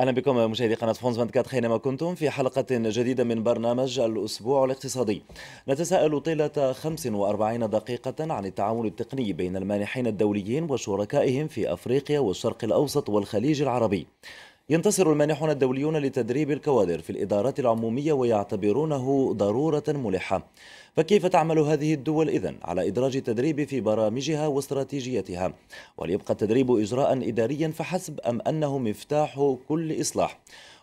اهلا بكم مشاهدي قناه فرانس 24 حينما كنتم في حلقه جديده من برنامج الاسبوع الاقتصادي. نتساءل طيله 45 دقيقه عن التعاون التقني بين المانحين الدوليين وشركائهم في افريقيا والشرق الاوسط والخليج العربي. ينتصر المانحون الدوليون لتدريب الكوادر في الإدارات العمومية ويعتبرونه ضرورة ملحة فكيف تعمل هذه الدول إذن على إدراج التدريب في برامجها واستراتيجيتها وليبقى التدريب إجراء إداريا فحسب أم أنه مفتاح كل إصلاح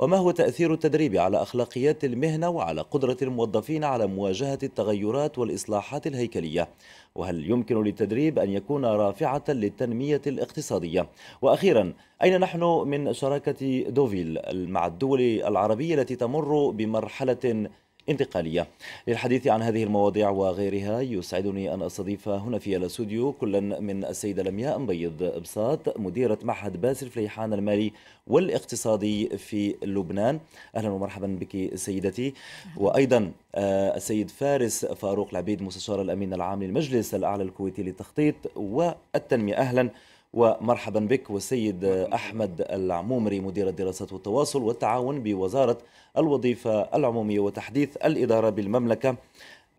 وما هو تأثير التدريب على أخلاقيات المهنة وعلى قدرة الموظفين على مواجهة التغيرات والإصلاحات الهيكلية وهل يمكن للتدريب أن يكون رافعة للتنمية الاقتصادية وأخيرا أين نحن من شراكة دوفيل مع الدول العربية التي تمر بمرحلة انتقالية للحديث عن هذه المواضيع وغيرها يسعدني أن أستضيف هنا في الاستوديو كلا من السيدة لمياء مبيض بساط مديرة معهد باسل فليحان المالي والاقتصادي في لبنان أهلا ومرحبا بك سيدتي وأيضا آه، السيد فارس فاروق العبيد مستشار الأمين العام للمجلس الأعلى الكويتي للتخطيط والتنمية أهلا ومرحبا بك والسيد أحمد العمومري مدير الدراسات والتواصل والتعاون بوزارة الوظيفة العمومية وتحديث الإدارة بالمملكة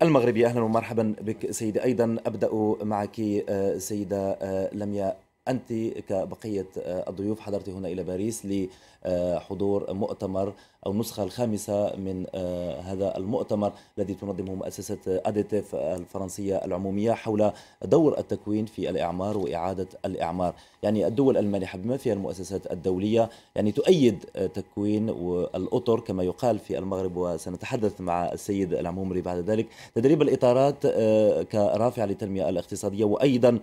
المغربية أهلا ومرحبا بك سيدة أيضا أبدأ معك آه، سيدة آه، لمياء أنت كبقية آه، الضيوف حضرت هنا إلى باريس لحضور مؤتمر أو النسخة الخامسة من آه، هذا المؤتمر الذي تنظمه مؤسسة آه، أديتيف الفرنسية العمومية حول دور التكوين في الإعمار وإعادة الإعمار يعني الدول المانحة بما فيها المؤسسات الدولية يعني تؤيد تكوين الأطر كما يقال في المغرب وسنتحدث مع السيد العمومري بعد ذلك تدريب الإطارات كرافعة للتنمية الاقتصادية وأيضا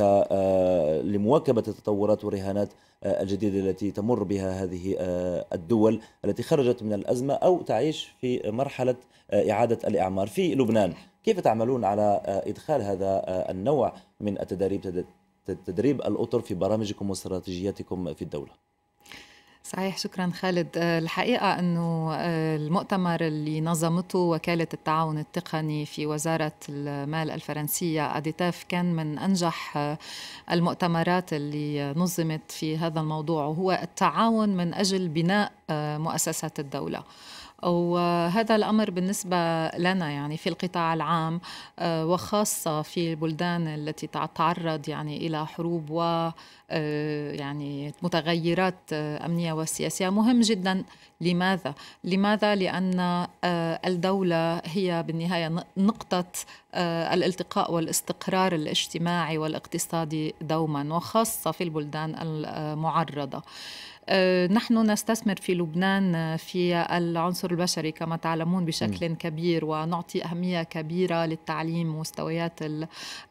آه، لمواكبة التطورات والرهانات آه، الجديدة التي تمر بها هذه آه، الدول التي خرجت من الأزمة أو تعيش في مرحلة إعادة الإعمار في لبنان كيف تعملون على إدخال هذا النوع من التدريب تدريب الأطر في برامجكم واستراتيجياتكم في الدولة؟ صحيح شكرا خالد آه، الحقيقة أنه آه، المؤتمر اللي نظمته وكالة التعاون التقني في وزارة المال الفرنسية أديتاف كان من أنجح آه، المؤتمرات اللي نظمت في هذا الموضوع وهو التعاون من أجل بناء مؤسسات الدولة وهذا الأمر بالنسبة لنا يعني في القطاع العام آه، وخاصة في البلدان التي تعرض يعني إلى حروب و آه، يعني متغيرات آه، أمنية وسياسية مهم جدا لماذا؟ لماذا؟ لأن الدولة هي بالنهاية نقطة الالتقاء والاستقرار الاجتماعي والاقتصادي دوما وخاصة في البلدان المعرضة آه، نحن نستثمر في لبنان آه، في العنصر البشري كما تعلمون بشكل كبير ونعطي أهمية كبيرة للتعليم مستويات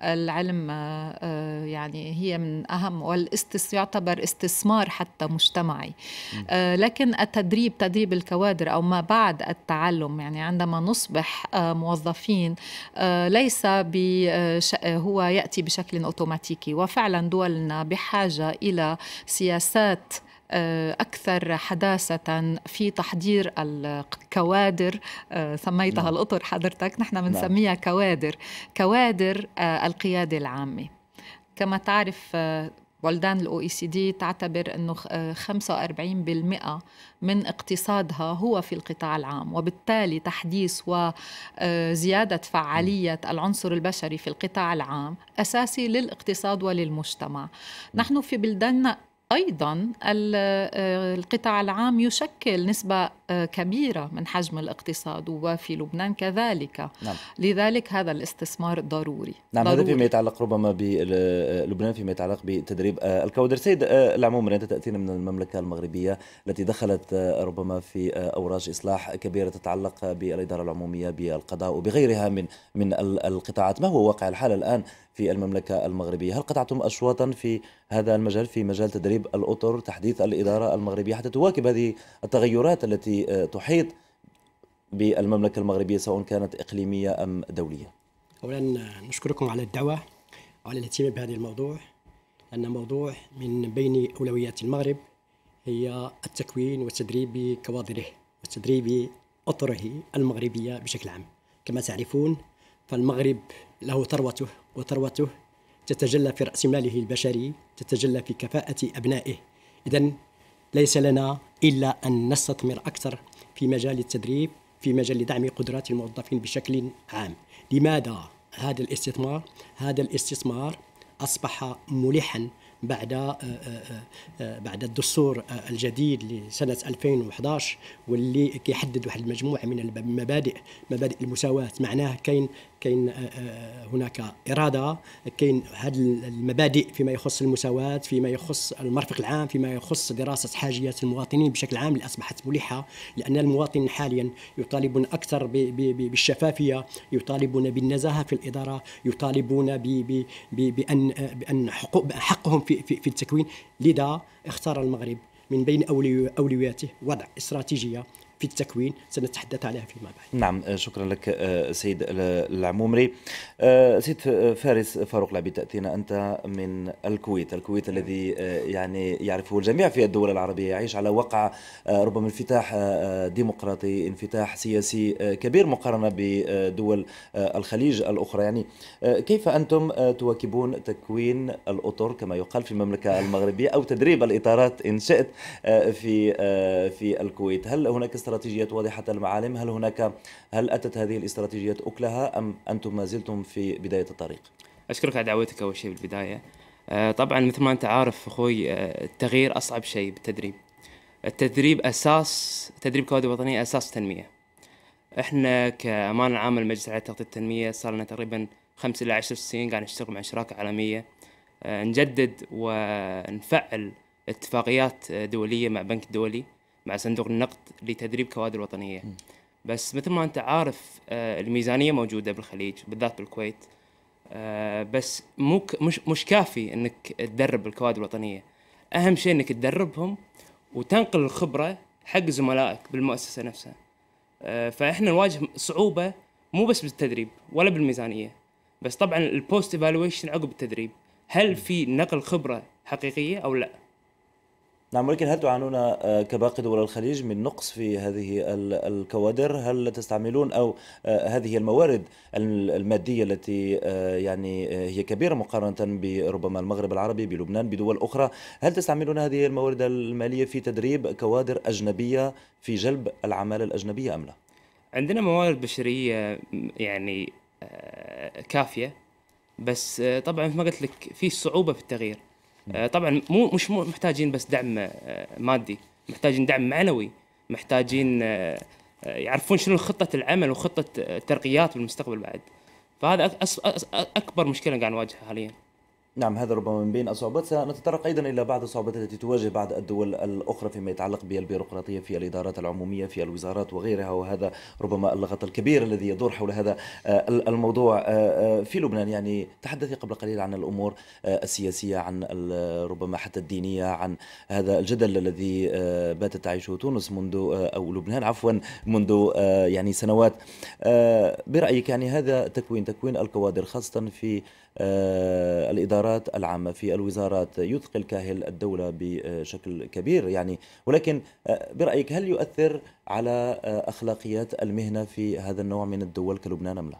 العلم آه، يعني هي من أهم يعتبر استثمار حتى مجتمعي لكن التدريب تدريب الكوادر أو ما بعد التعلم يعني عندما نصبح موظفين ليس هو يأتي بشكل أوتوماتيكي وفعلا دولنا بحاجة إلى سياسات آه، أكثر حداثة في تحضير الكوادر آه، سميتها نعم. الأطر حضرتك نحن نعم. بنسميها كوادر كوادر آه، القيادة العامة كما تعرف بلدان الاو اي سي دي تعتبر انه 45% من اقتصادها هو في القطاع العام وبالتالي تحديث وزياده فعاليه نعم. العنصر البشري في القطاع العام اساسي للاقتصاد وللمجتمع نحن في بلداننا ايضا آه، القطاع العام يشكل نسبه آه، كبيره من حجم الاقتصاد وفي لبنان كذلك نعم. لذلك هذا الاستثمار ضروري نعم ضروري. هذا فيما يتعلق ربما بلبنان آه، فيما يتعلق بتدريب الكوادر سيد العموم انت تاتينا من المملكه المغربيه التي دخلت ربما في اوراج اصلاح كبيره تتعلق بالاداره العموميه بالقضاء وبغيرها من من القطاعات ما هو واقع الحال الان في المملكة المغربية هل قطعتم أشواطا في هذا المجال في مجال تدريب الأطر تحديث الإدارة المغربية حتى تواكب هذه التغيرات التي آه، تحيط بالمملكة المغربية سواء كانت إقليمية أم دولية أولا نشكركم على الدعوة وعلى الاهتمام بهذا الموضوع أن موضوع من بين أولويات المغرب هي التكوين وتدريب كوادره وتدريب أطره المغربية بشكل عام كما تعرفون فالمغرب له ثروته وثروته تتجلى في رأس ماله البشري تتجلى في كفاءة أبنائه إذا ليس لنا إلا أن نستثمر أكثر في مجال التدريب في مجال دعم قدرات الموظفين بشكل عام لماذا هذا الاستثمار هذا الاستثمار أصبح ملحا بعد آه، آه، آه، بعد الدستور الجديد لسنه 2011 واللي كيحدد واحد المجموعه من المبادئ مبادئ المساواه معناه كاين كاين هناك اراده كاين هذه المبادئ فيما يخص المساواه فيما يخص المرفق العام فيما يخص دراسه حاجيات المواطنين بشكل عام اللي اصبحت ملحه لان المواطن حاليا يطالبون اكثر بالشفافيه يطالبون بالنزاهه في الاداره يطالبون بان بان حقهم في في, في, التكوين لذا اختار المغرب من بين أولوياته وضع استراتيجية في التكوين سنتحدث عليها فيما بعد نعم آه، شكرا لك آه، سيد العمومري آه، سيد فارس فاروق لابي تأتينا أنت من الكويت الكويت الذي يعني يعرفه الجميع في الدول العربية يعيش على وقع ربما انفتاح ديمقراطي انفتاح سياسي كبير مقارنة بدول الخليج الأخرى يعني كيف أنتم تواكبون تكوين الأطر كما يقال في المملكة المغربية أو تدريب الإطارات إن شئت في في الكويت هل هناك استراتيجيات واضحة المعالم هل هناك هل أتت هذه الاستراتيجيات أكلها أم أنتم ما زلتم في بداية الطريق؟ أشكرك على دعوتك أول شيء بالبداية آه، طبعا مثل ما أنت عارف أخوي آه، التغيير أصعب شيء بالتدريب التدريب أساس تدريب كوادر وطنية أساس تنمية احنا كأمانة العام المجلس على تغطية التنمية صار لنا تقريبا خمس إلى عشر سنين قاعد نشتغل مع شراكة عالمية آه، نجدد ونفعل اتفاقيات دولية مع بنك الدولي مع صندوق النقد لتدريب كوادر وطنيه بس مثل ما انت عارف آه، الميزانيه موجوده بالخليج بالذات بالكويت آه، بس مو مش مش كافي انك تدرب الكوادر الوطنيه اهم شيء انك تدربهم وتنقل الخبره حق زملائك بالمؤسسه نفسها آه، فاحنا نواجه صعوبه مو بس بالتدريب ولا بالميزانيه بس طبعا البوست ايفالويشن عقب التدريب هل في نقل خبره حقيقيه او لا؟ نعم ولكن هل تعانون آه، كباقي دول الخليج من نقص في هذه الكوادر هل تستعملون أو آه، هذه الموارد المادية التي آه، يعني هي كبيرة مقارنة بربما المغرب العربي بلبنان بدول أخرى هل تستعملون هذه الموارد المالية في تدريب كوادر أجنبية في جلب العمالة الأجنبية أم لا؟ عندنا موارد بشرية يعني كافية بس طبعا ما قلت لك في صعوبة في التغيير آه، طبعا مو مش مو محتاجين بس دعم آه، مادي محتاجين دعم معنوي محتاجين آه، يعرفون شنو خطه العمل وخطه الترقيات بالمستقبل بعد فهذا اكبر مشكله قاعد نواجهها حاليا نعم هذا ربما من بين الصعوبات سنتطرق أيضا إلى بعض الصعوبات التي تواجه بعض الدول الأخرى فيما يتعلق بالبيروقراطية في الإدارات العمومية في الوزارات وغيرها وهذا ربما اللغط الكبير الذي يدور حول هذا آه، الموضوع آه، آه، في لبنان يعني تحدثي قبل قليل عن الأمور السياسية عن ربما حتى الدينية عن هذا الجدل الذي باتت تعيشه تونس منذ أو لبنان عفوا منذ يعني سنوات برأيك يعني هذا تكوين تكوين الكوادر خاصة في آه، الادارات العامه في الوزارات يثقل كاهل الدوله بشكل كبير يعني ولكن آه، برايك هل يؤثر على آه، اخلاقيات المهنه في هذا النوع من الدول كلبنان ام لا؟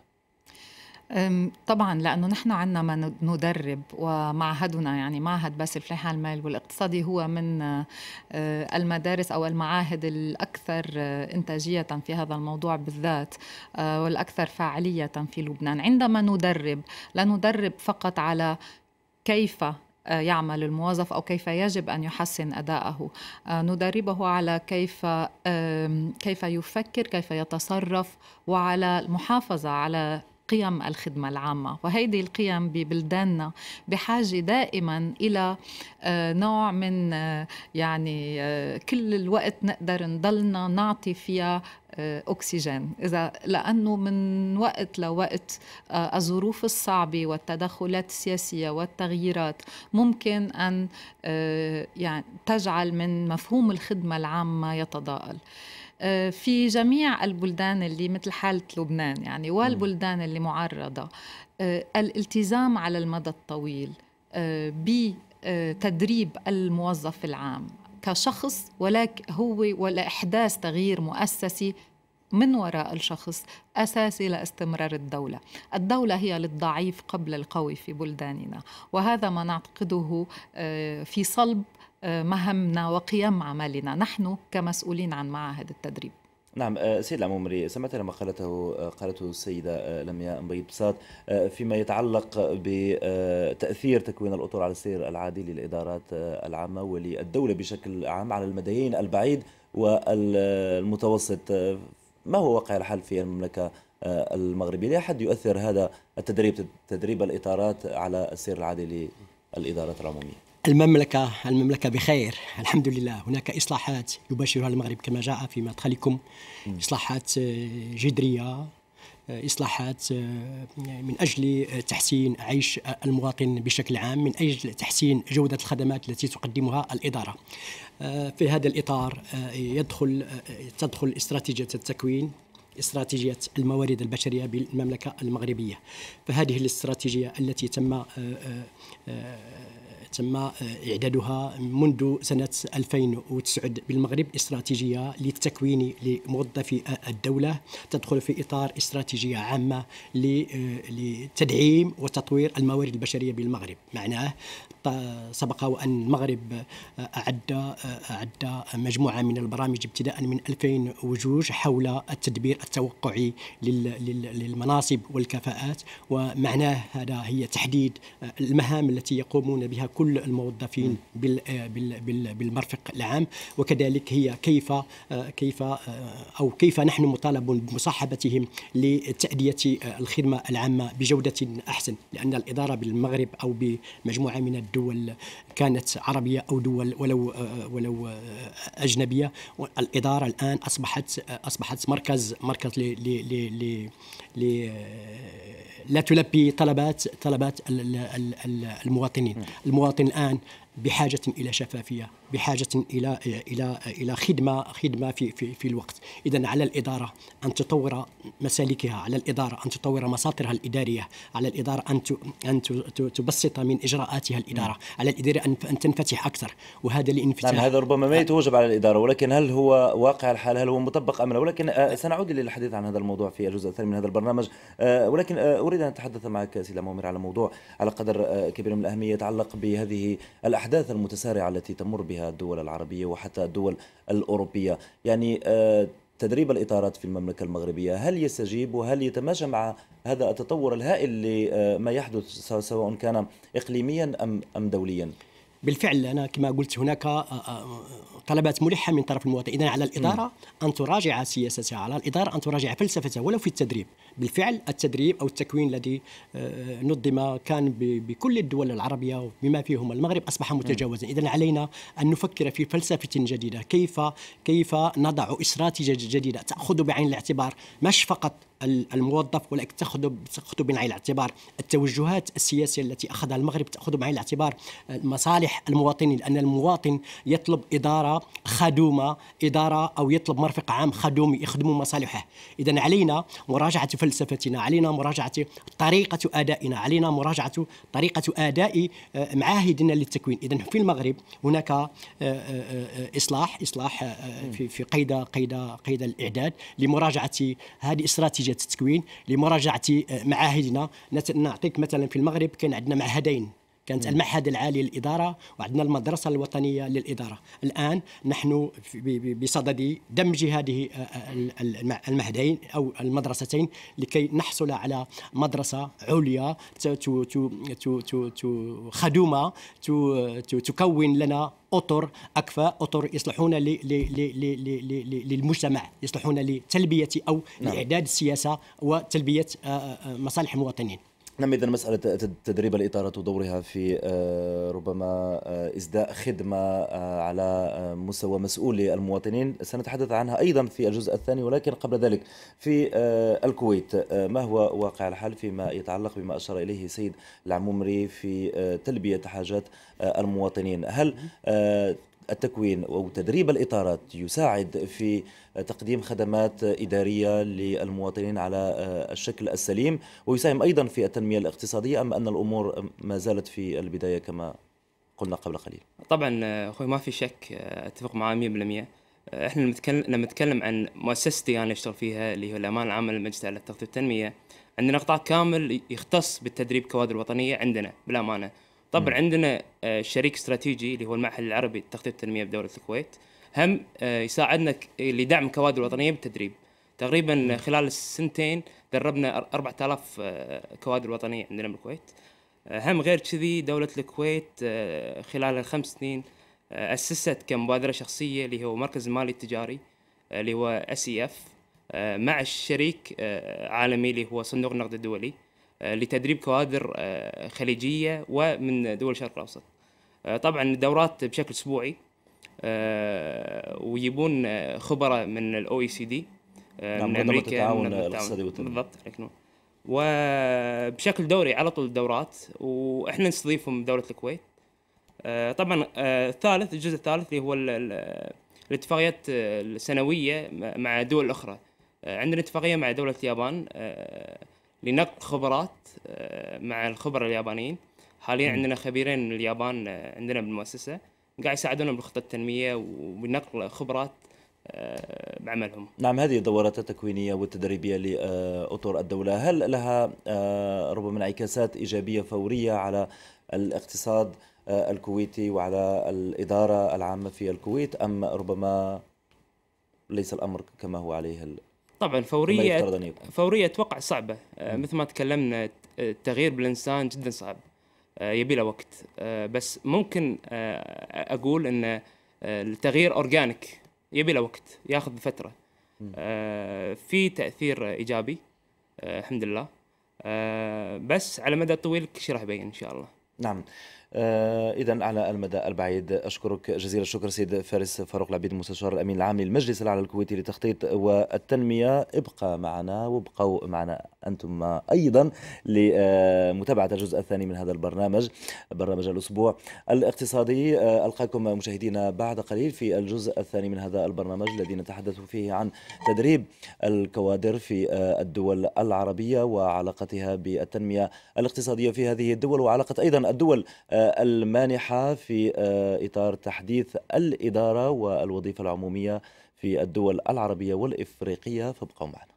طبعا لانه نحن عندنا ما ندرب ومعهدنا يعني معهد باسل فليحان المال والاقتصادي هو من المدارس او المعاهد الاكثر انتاجيه في هذا الموضوع بالذات والاكثر فاعليه في لبنان عندما ندرب لا ندرب فقط على كيف يعمل الموظف او كيف يجب ان يحسن ادائه ندربه على كيف كيف يفكر كيف يتصرف وعلى المحافظه على قيم الخدمة العامة وهيدي القيم ببلداننا بحاجة دائما إلى آه، نوع من آه، يعني آه، كل الوقت نقدر نضلنا نعطي فيها أكسجين إذا لأنه من وقت لوقت الظروف الصعبة والتدخلات السياسية والتغييرات ممكن أن يعني تجعل من مفهوم الخدمة العامة يتضاءل آه، في جميع البلدان اللي مثل حالة لبنان يعني والبلدان اللي معرضة آه، الالتزام على المدى الطويل آه، بتدريب الموظف العام كشخص ولكن هو ولا إحداث تغيير مؤسسي من وراء الشخص اساسي لاستمرار الدوله. الدوله هي للضعيف قبل القوي في بلداننا، وهذا ما نعتقده في صلب مهمنا وقيم عملنا نحن كمسؤولين عن معاهد التدريب نعم آه، سيد العمومري سمعت لما قالته آه، قالته السيده آه، لمياء مبيض بساط فيما يتعلق بتاثير تكوين الاطر على السير العادي للادارات العامه وللدوله بشكل عام على المديين البعيد والمتوسط ما هو واقع الحال في المملكه المغربيه؟ لاحد يؤثر هذا التدريب تدريب الاطارات على السير العادي للادارات العموميه؟ المملكة المملكة بخير الحمد لله هناك إصلاحات يباشرها المغرب كما جاء في مدخلكم إصلاحات آه، جذرية آه، إصلاحات آه، من أجل تحسين عيش المواطن بشكل عام من أجل تحسين جودة الخدمات التي تقدمها الإدارة في هذا الإطار يدخل تدخل استراتيجية التكوين استراتيجية الموارد البشرية بالمملكة المغربية فهذه الاستراتيجية التي تم آه، آه، آه، تم إعدادها منذ سنة 2009 بالمغرب استراتيجية للتكوين لموظفي الدولة تدخل في إطار استراتيجية عامة لتدعيم وتطوير الموارد البشرية بالمغرب معناه سبق وأن المغرب أعد أعد مجموعة من البرامج ابتداء من 2002 حول التدبير التوقعي للمناصب والكفاءات ومعناه هذا هي تحديد المهام التي يقومون بها كل الموظفين بالمرفق العام وكذلك هي كيف كيف او كيف نحن مطالب بمصاحبتهم لتاديه الخدمه العامه بجوده احسن لان الاداره بالمغرب او بمجموعه من الدول كانت عربيه او دول ولو ولو اجنبيه الاداره الان اصبحت اصبحت مركز, مركز مركز ل آه، لا تلبي طلبات طلبات المواطنين المواطن الان بحاجه الى شفافيه بحاجه الى الى الى خدمه خدمه في في, في الوقت اذا على الاداره ان تطور مسالكها على الاداره ان تطور مساطرها الاداريه على الاداره ان ان تبسط من اجراءاتها الاداره نعم. على الاداره ان ان تنفتح اكثر وهذا الانفتاح نعم هذا ربما ما يتوجب على الاداره ولكن هل هو واقع الحال هل هو مطبق ام لا ولكن آه، سنعود للحديث عن هذا الموضوع في الجزء الثاني من هذا البرنامج آه، ولكن آه، اريد ان اتحدث معك سيدي مؤمر على موضوع على قدر كبير من الاهميه يتعلق بهذه الأحداث الأحداث المتسارعة التي تمر بها الدول العربية وحتى الدول الأوروبية يعني آه، تدريب الإطارات في المملكة المغربية هل يستجيب وهل يتماشى مع هذا التطور الهائل لما آه، يحدث سواء كان إقليميا أم دوليا؟ بالفعل انا كما قلت هناك آه، آه، طلبات ملحه من طرف المواطن اذا على الاداره ان تراجع سياستها على الاداره ان تراجع فلسفتها ولو في التدريب بالفعل التدريب او التكوين الذي آه، نظم كان بكل الدول العربيه بما فيهم المغرب اصبح متجاوزا اذا علينا ان نفكر في فلسفه جديده كيف كيف نضع استراتيجيه جديده تاخذ بعين الاعتبار مش فقط الموظف ولكن تاخذ تاخذ بعين الاعتبار التوجهات السياسيه التي اخذها المغرب تاخذ بعين الاعتبار مصالح المواطنين لان المواطن يطلب اداره خدومه اداره او يطلب مرفق عام خدوم يخدم مصالحه اذا علينا مراجعه فلسفتنا علينا مراجعه طريقه ادائنا علينا مراجعه طريقه اداء آه، معاهدنا للتكوين اذا في المغرب هناك آه، آه، اصلاح اصلاح في قيد قيد قيد الاعداد لمراجعه هذه استراتيجيه التكوين لمراجعه معاهدنا نعطيك مثلا في المغرب كان عندنا معهدين كانت المعهد العالي للاداره وعندنا المدرسه الوطنيه للاداره الان نحن بصدد دمج هذه آه، آه، المعهدين او المدرستين لكي نحصل على مدرسه عليا خدومه تكون لنا اطر اكفاء اطر يصلحون للمجتمع يصلحون لتلبيه او نعم. لاعداد السياسه وتلبيه آه، مصالح المواطنين نعم اذا مساله تدريب الاطارات ودورها في آه، ربما اسداء آه، خدمه آه، على مستوى مسؤولي المواطنين سنتحدث عنها ايضا في الجزء الثاني ولكن قبل ذلك في الكويت ما هو واقع الحال فيما يتعلق بما اشار اليه سيد العمومري في تلبيه حاجات المواطنين هل التكوين او تدريب الاطارات يساعد في تقديم خدمات إدارية للمواطنين على آه، الشكل السليم ويساهم أيضا في التنمية الاقتصادية أم أن الأمور ما زالت في البداية كما قلنا قبل قليل طبعا آه، أخوي ما في شك آه، أتفق معاه 100% احنا لما نتكلم عن مؤسستي انا يعني اشتغل فيها اللي هو الامانه العامه للمجلس الاعلى للتغطيه والتنميه عندنا قطاع كامل يختص بالتدريب كوادر وطنيه عندنا بالامانه طبعا عندنا شريك استراتيجي اللي هو المعهد العربي للتغطيه والتنميه بدوله الكويت هم آه، يساعدنا لدعم الكوادر الوطنيه بالتدريب تقريبا خلال السنتين دربنا 4000 آه، كوادر وطنيه عندنا بالكويت آه، هم غير كذي دوله الكويت خلال الخمس سنين اسست كمبادره شخصيه اللي هو المركز المالي التجاري اللي هو اس e اف مع الشريك عالمي اللي هو صندوق النقد الدولي لتدريب كوادر خليجيه ومن دول الشرق الاوسط طبعا الدورات بشكل اسبوعي آه، ويجيبون آه، خبراء من الاو اي سي دي من امريكا التعاون الاقتصادي بالضبط وبشكل دوري على طول دورات واحنا نستضيفهم دوله الكويت آه، طبعا الثالث الجزء الثالث اللي هو الاتفاقيات السنويه مع دول اخرى عندنا اتفاقيه مع دوله اليابان لنقل خبرات مع الخبراء اليابانيين حاليا عندنا خبيرين من اليابان عندنا بالمؤسسه قاعد يساعدونهم بالخطه التنميه وبنقل خبرات آه، بعملهم. نعم هذه الدورات التكوينيه والتدريبيه لاطر الدوله، هل لها آه، ربما انعكاسات ايجابيه فوريه على الاقتصاد آه، الكويتي وعلى الاداره العامه في الكويت ام ربما ليس الامر كما هو عليه ال... طبعا فوريه فوريه اتوقع صعبه مثل ما تكلمنا التغيير بالانسان جدا صعب آه، يبي له وقت آه، بس ممكن آه، اقول ان التغيير اورجانيك يبي له وقت ياخذ فتره في تاثير ايجابي الحمد لله بس على مدى طويل كل شيء راح يبين ان شاء الله نعم آه، إذا على المدى البعيد أشكرك جزيل الشكر سيد فارس فاروق العبيد مستشار الأمين العام للمجلس الأعلى الكويتي للتخطيط والتنمية ابقى معنا وابقوا معنا أنتم أيضا لمتابعة الجزء الثاني من هذا البرنامج برنامج الأسبوع الاقتصادي آه، ألقاكم مشاهدينا بعد قليل في الجزء الثاني من هذا البرنامج الذي نتحدث فيه عن تدريب الكوادر في آه، الدول العربية وعلاقتها بالتنمية الاقتصادية في هذه الدول وعلاقة أيضا الدول المانحة في آه، إطار تحديث الإدارة والوظيفة العمومية في الدول العربية والإفريقية فابقوا معنا